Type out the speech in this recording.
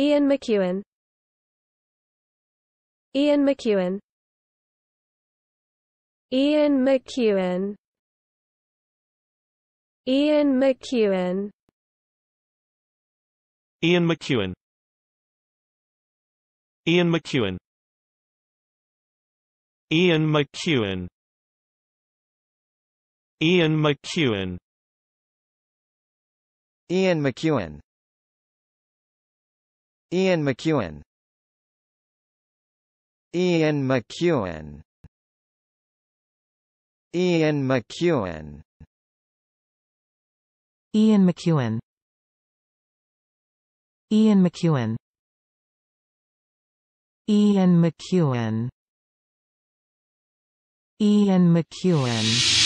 Ian McEwan Ian McEwan Ian McEwan Ian McEwan Ian McEwan Ian McEwan Ian McEwan Ian McEwan Ian McEwan Ian McEwen Ian McEwen Ian McEwen Ian McEwen Ian McEwen Ian McEwen Ian McEwen